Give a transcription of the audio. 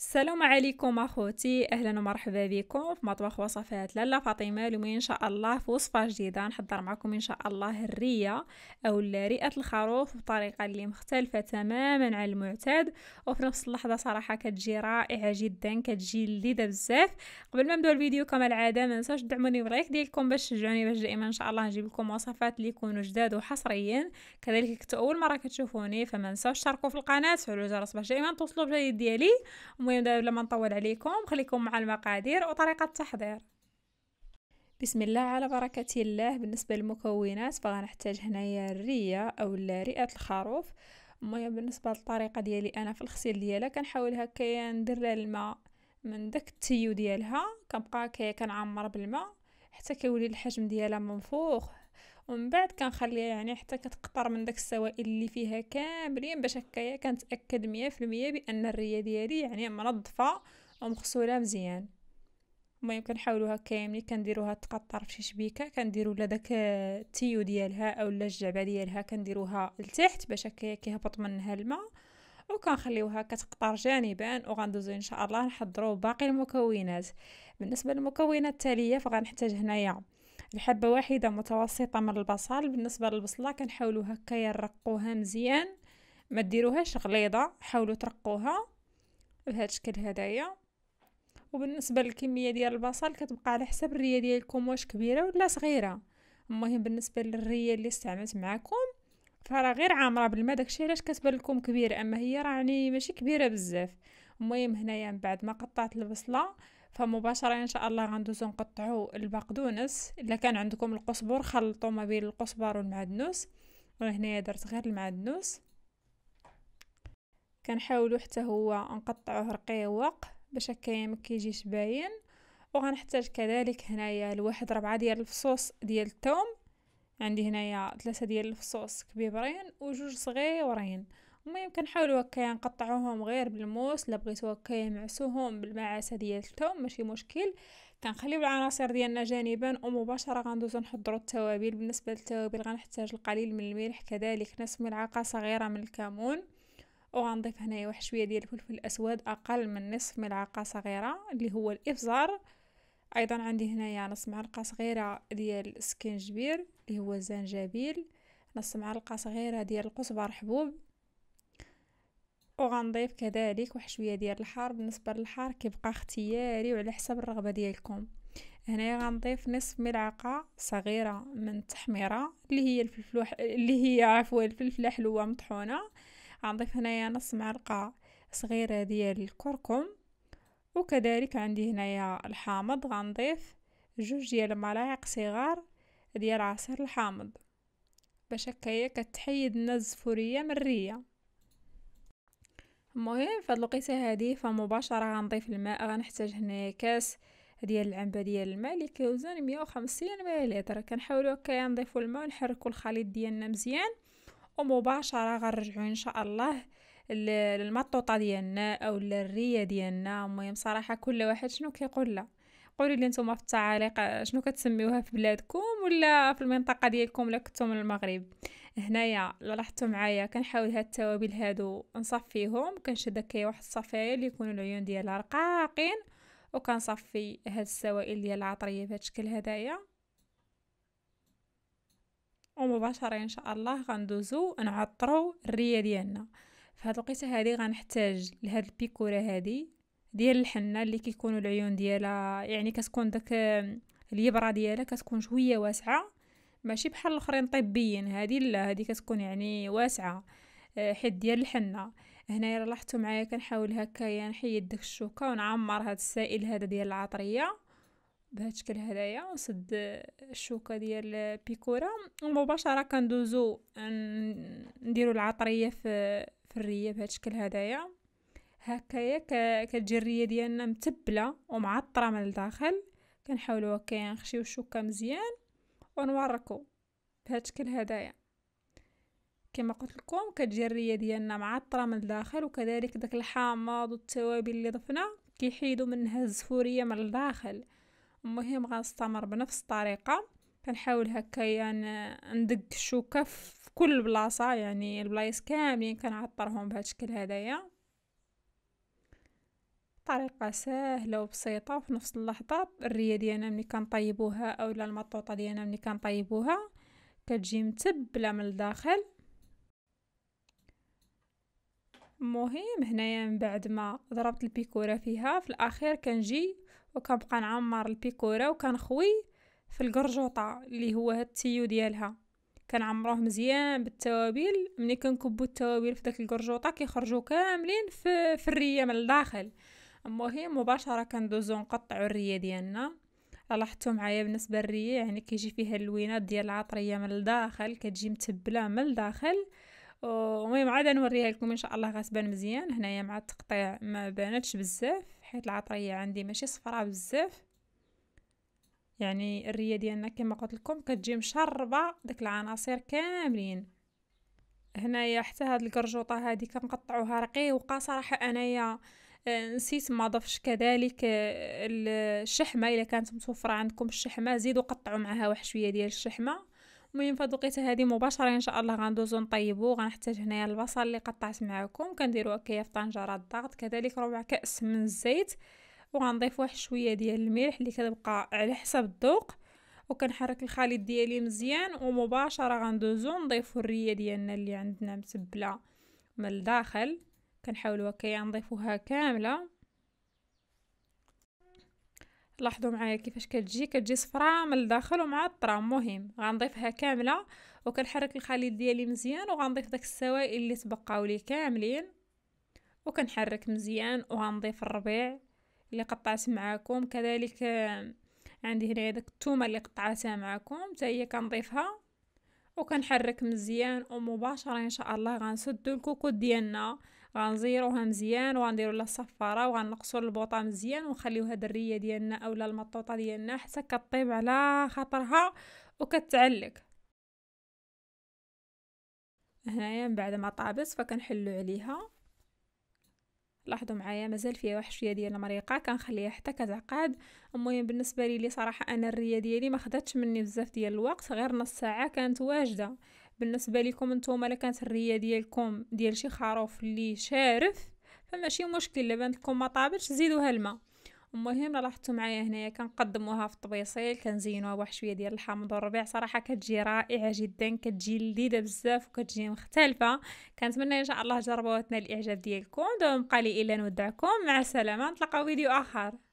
السلام عليكم اخوتي اهلا ومرحبا بكم في مطبخ وصفات لاله فاطمه اليوم ان شاء الله في وصفه جديده نحضر معكم ان شاء الله الريه او رئه الخروف بطريقه اللي مختلفه تماما عن المعتاد وفي نفس اللحظه صراحه كتجي رائعه جدا كتجي لذيذه بزاف قبل ما نبداو الفيديو كما العاده ما ننساوش تدعموني بلايك ديالكم باش تشجعوني باش دائما ان شاء الله نجيب لكم وصفات اللي يكونوا جداد وحصريا كذلك كنت اول مره كتشوفوني فما نساوش تشتركوا في القناه وتفعلوا الجرس باش دائما توصلوا بالجديد ديالي المهم دابا ما نطول عليكم خليكم مع المقادير وطريقة التحضير بسم الله على بركة الله بالنسبة للمكونات فغنحتاج هنايا الرية أو رئة الخروف المهم بالنسبة للطريقة ديالي أنا في الغسيل ديالها كنحاول هكايا ندير الماء من داك التيو ديالها كنبقى هكايا كنعمر بالماء حتى كيولي الحجم ديالها منفوخ ومن بعد كنخليها يعني حتى كتقطر من داك السوائل اللي فيها كاملين باش هكايا كنتاكد مية بان الريه ديالي يعني منظفه ومغسوله مزيان المهم كنحاولوها كاملين كنديروها تقطر في شي شبيكه كنديرو لا داك التيو ديالها اولا الجعبه ديالها كنديروها لتحت باش هكايا كيهبط منها الماء وكنخليوها كتقطر جانبا وغندوزو ان شاء الله نحضروا باقي المكونات بالنسبه للمكونات التاليه فغنحتاج هنايا الحبة واحدة متوسطة من البصل بالنسبة للبصلة كنحاولو هكا يرقوها مزيان ما ديروهاش غليظة حاولوا ترقوها بهذا الشكل هدايا وبالنسبة للكمية ديال البصل كتبقى على حسب الرية ديالكم واش كبيرة ولا صغيرة المهم بالنسبة للرية اللي استعملت معكم فراه غير عامرة بالما داكشي علاش كتبان لكم كبيرة اما هي راني ماشي كبيرة بزاف المهم هنايا من بعد ما قطعت البصلة فمباشرة إن شاء الله غندوزو نقطعو البقدونس إلا كان عندكم القصبر خلطو ما بين القصبر والمعدنوس وأنا هنايا درت غير المعدنوس كنحاولو حتى هو نقطعوه رقيوق باش هكا ما كيجيش باين وغنحتاج كذلك هنايا لواحد ربعة ديال الفصوص ديال الثوم عندي هنايا ثلاثة ديال الفصوص كبيبرين وجوج صغيورين هما يمكن حاولوا هكا نقطعوهم غير بالموس لا بغيتو هكا معسوهم بالمعاسه ديالتهم ماشي مشكل كنخليو العناصر ديالنا جانبا ومباشره غندوزو نحضروا التوابل بالنسبه للتوابل غنحتاج القليل من الملح كذلك نصف ملعقه صغيره من الكمون وغنضيف هنايا واحد شويه ديال الفلفل الاسود اقل من نصف ملعقه صغيره اللي هو الافزار ايضا عندي هنايا نص معلقه صغيره ديال السكنجبير اللي هو الزنجبيل نص معلقه صغيره ديال القزبر حبوب وغنضيف كذلك واحد شويه ديال الحار بالنسبه للحار كيبقى اختياري وعلى حسب الرغبه ديالكم هنايا غنضيف نصف ملعقه صغيره من التحميره اللي هي الفلفل اللي هي عفوا الفلفله حلوه مطحونه غنضيف هنايا نص معلقه صغيره ديال الكركم وكذلك عندي هنايا الحامض غنضيف جوج ديال الملاعق صغار ديال عصير الحامض باش هكايا كتحيد لنا الزفوريه من الريه المهم فهاد الوقيته هادي فمباشره غنضيف الماء غنحتاج هنا كاس ديال العنبه ديال الماء اللي كيوزن 150 مليلتر كنحاولوا هكايا نضيفوا الماء ونحركوا الخليط ديالنا مزيان ومباشره غنرجعوا ان شاء الله للمطوطه ديالنا او للريه ديالنا المهم صراحه كل واحد شنو كيقول لها قولوا لي نتوما في التعاليق شنو كتسميوها في بلادكم ولا في المنطقه ديالكم الا كنتو من المغرب هنايا لاحظتوا معايا كنحاول هاد التوابل هادو نصفيهم كنشد هكايا واحد الصفايه اللي يكونوا العيون ديالها رقاقين وكنصفي هاد السوائل ديال العطريه بهذا الشكل هدايا ومباشره ان شاء الله غندوزو نعطرو الريه ديالنا فهاد الوقيته هادي غنحتاج لهاد البيكوره هادي ديال الحنه اللي كيكونوا العيون ديالها يعني كتكون داك اليبره ديالها كتكون شويه واسعه ماشي بحال الاخرين طبيين هذه لا هذه كتكون يعني واسعه آه، حيت ديال الحنه هنايا لاحظتوا معايا كنحاول هكايا نحيد داك الشوكه ونعمر هذا السائل هذا ديال العطريه بهذا الشكل هذايا ونسد الشوكه ديال بيكورا ومباشره كندوزو نديرو العطريه في في الريه بهذا الشكل هذايا هكايا كتجي الريه ديالنا متبله ومعطره من الداخل كنحاولوا هكايا نخشيو الشوكه مزيان ونوركو بهذا الشكل هدايا كما قلت لكم كتجي الريه ديالنا معطره من الداخل وكذلك داك الحامض والتوابل اللي ضفنا كيحيدوا منها الزفوريه من الداخل المهم غنستمر بنفس الطريقه كنحاول هكا يعني ندق الشوكه في كل بلاصه يعني البلايص كاملين كنعطرهم بهذا الشكل هدايا بطريقه سهله وبسيطه وفي نفس اللحظه الريه ديالنا ملي كنطيبوها اولا المطوطه ديالنا ملي كنطيبوها كتجي متبله من الداخل مهم هنايا من بعد ما ضربت البيكوره فيها في الاخير كنجي وكنبقى نعمر البيكوره وكنخوي في القرجوطه اللي هو هاد التيو ديالها كنعمروه مزيان بالتوابل ملي كنكبو التوابل في داك القرجوطه كيخرجوا كاملين في, في الريه من الداخل المهم مباشرة كندوزو نقطعو الريه ديالنا لاحظتو معايا بالنسبه للريه يعني كيجي فيها اللوينات ديال العطريه من الداخل كتجي متبله من الداخل المهم عاد نوريها لكم ان شاء الله غتبان مزيان هنايا مع التقطيع ما بانتش بزاف حيت العطريه عندي ماشي صفراء بزاف يعني الريه ديالنا كما قلت لكم كتجي مشربه داك العناصر كاملين هنايا حتى هاد الكرجوطه هادي كنقطعوها رقيقه صراحه انايا آه، نسيت ما ضفش كذلك آه، الشحمه الا كانت متوفره عندكم الشحمه زيدوا قطعوا معها واحد شويه ديال الشحمه المهم فهاد الوقيته هادي مباشره ان شاء الله غندوزو نطيبو غنحتاج هنايا البصل اللي قطعت معكم كنديرو هكايا في طنجره الضغط كذلك ربع كاس من الزيت وغنضيف واحد شويه ديال الملح اللي كتبقى على حسب الذوق وكنحرك الخليط ديالي مزيان ومباشره غندوزو نضيفو الريه ديالنا اللي عندنا متبله من الداخل كنحاولوا هكايا نضيفوها كامله لاحظوا معايا كيفاش كتجي كتجي صفراء من الداخل ومعطره مهم غنضيفها كامله وكنحرك الخليط ديالي مزيان وغنضيف داك السوائل اللي تبقاو لي كاملين وكنحرك مزيان وغنضيف الربيع اللي قطعت معاكم كذلك آه، عندي هنا داك الثومه اللي قطعتها معاكم حتى هي كنضيفها وكنحرك مزيان ومباشره ان شاء الله غنسدو الكوكوت ديالنا غنزيروها مزيان وغنديروا لها الصفاره وغنقصوا البوطه مزيان ونخليوها دريه ديالنا اولا المطوطه ديالنا حتى كطيب على خاطرها وكتعلق هنايا من بعد ما طابت فكنحلو عليها لاحظوا معايا مازال فيها واحد شويه ديال المريقه كنخليها حتى كتعقد المهم بالنسبه لي صراحه انا الريه ديالي ما خداتش مني بزاف ديال الوقت غير نص ساعه كانت واجده بالنسبه لكم نتوما الا كانت الريه ديالكم ديال شي خروف اللي شارف فماشي مشكل الا لكم ما طابتش زيدوها الماء المهم لاحظتوا معايا هنايا كنقدموها في الطبيصيل كنزينوها بواحد شويه ديال الحامض والربيع صراحه كتجي رائعه جدا كتجي لذيذه بزاف وكتجي مختلفه كنتمنى ان شاء الله تجربوها وتنال الاعجاب ديالكم دوم بقى لي الا نودعكم مع السلامه نتلاقاو فيديو اخر